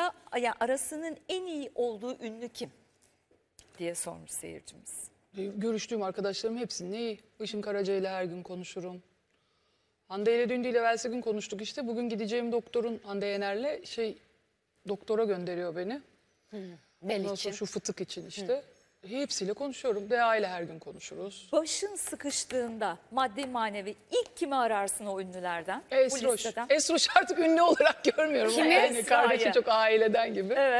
arasında yani arasının en iyi olduğu ünlü kim diye sormuş seyircimiz. E, görüştüğüm arkadaşlarım hepsinin iyi. Işın Karaca ile her gün konuşurum. Hande ile dün değil evvelsi gün konuştuk işte. Bugün gideceğim doktorun Hande Yener'le şey doktora gönderiyor beni. Hı. Ondan Bel sonra için. şu fıtık için işte. Hı. Hepsiyle konuşuyorum. DA ile her gün konuşuruz. Başın sıkıştığında maddi manevi ilk kimi ararsın o ünlülerden? Esroş. Esroş artık ünlü olarak görmüyorum. Kimi? Yani kardeşi çok aileden gibi. Evet.